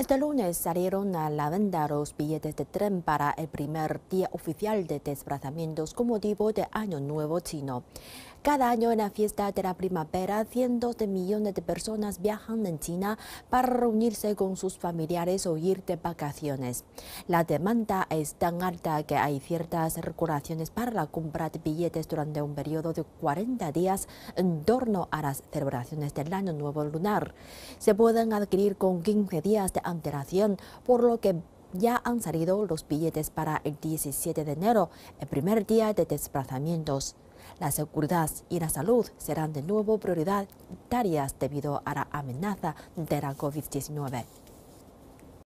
Este lunes salieron a la venta los billetes de tren para el primer día oficial de desplazamientos con motivo de Año Nuevo Chino. Cada año en la fiesta de la primavera, cientos de millones de personas viajan en China para reunirse con sus familiares o ir de vacaciones. La demanda es tan alta que hay ciertas regulaciones para la compra de billetes durante un periodo de 40 días en torno a las celebraciones del Año Nuevo Lunar. Se pueden adquirir con 15 días de antelación, por lo que ya han salido los billetes para el 17 de enero, el primer día de desplazamientos la seguridad y la salud serán de nuevo prioritarias debido a la amenaza de la COVID-19.